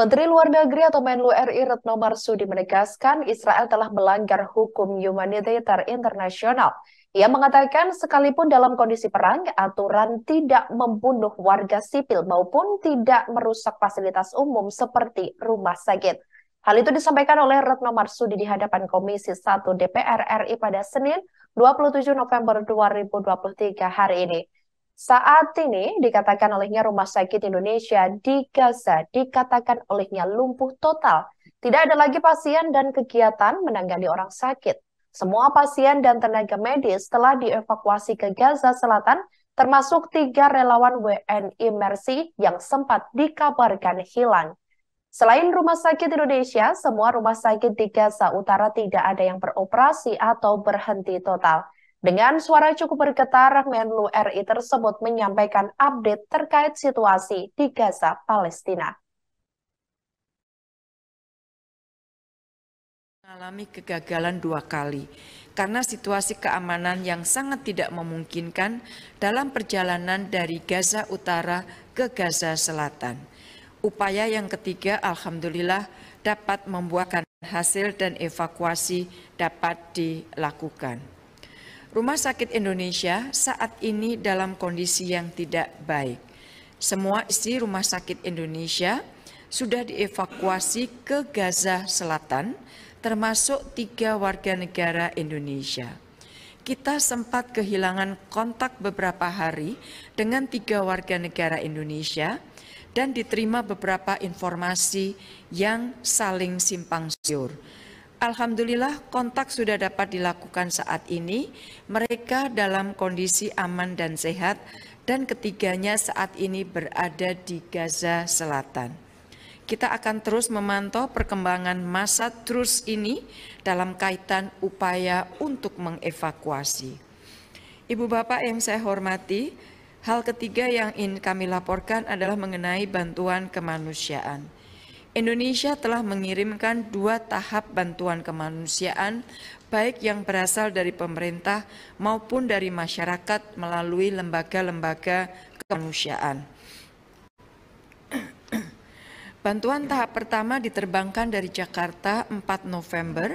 Menteri Luar Negeri atau Menlu RI Retno Marsudi menegaskan Israel telah melanggar hukum humanitarian internasional. Ia mengatakan sekalipun dalam kondisi perang, aturan tidak membunuh warga sipil maupun tidak merusak fasilitas umum seperti rumah sakit. Hal itu disampaikan oleh Retno Marsudi di hadapan Komisi 1 DPR RI pada Senin 27 November 2023 hari ini. Saat ini dikatakan olehnya Rumah Sakit Indonesia di Gaza dikatakan olehnya lumpuh total. Tidak ada lagi pasien dan kegiatan menangani orang sakit. Semua pasien dan tenaga medis telah dievakuasi ke Gaza Selatan termasuk tiga relawan WNI Mercy yang sempat dikabarkan hilang. Selain Rumah Sakit Indonesia, semua rumah sakit di Gaza Utara tidak ada yang beroperasi atau berhenti total. Dengan suara cukup bergetar, Menlu RI tersebut menyampaikan update terkait situasi di Gaza, Palestina. Mengalami kegagalan dua kali karena situasi keamanan yang sangat tidak memungkinkan dalam perjalanan dari Gaza Utara ke Gaza Selatan. Upaya yang ketiga, alhamdulillah, dapat membuahkan hasil dan evakuasi dapat dilakukan. Rumah Sakit Indonesia saat ini dalam kondisi yang tidak baik. Semua isi Rumah Sakit Indonesia sudah dievakuasi ke Gaza Selatan, termasuk tiga warga negara Indonesia. Kita sempat kehilangan kontak beberapa hari dengan tiga warga negara Indonesia dan diterima beberapa informasi yang saling simpang siur. Alhamdulillah kontak sudah dapat dilakukan saat ini. Mereka dalam kondisi aman dan sehat dan ketiganya saat ini berada di Gaza Selatan. Kita akan terus memantau perkembangan masa terus ini dalam kaitan upaya untuk mengevakuasi. Ibu Bapak yang saya hormati, hal ketiga yang ingin kami laporkan adalah mengenai bantuan kemanusiaan. Indonesia telah mengirimkan dua tahap bantuan kemanusiaan, baik yang berasal dari pemerintah maupun dari masyarakat melalui lembaga-lembaga kemanusiaan. Bantuan tahap pertama diterbangkan dari Jakarta 4 November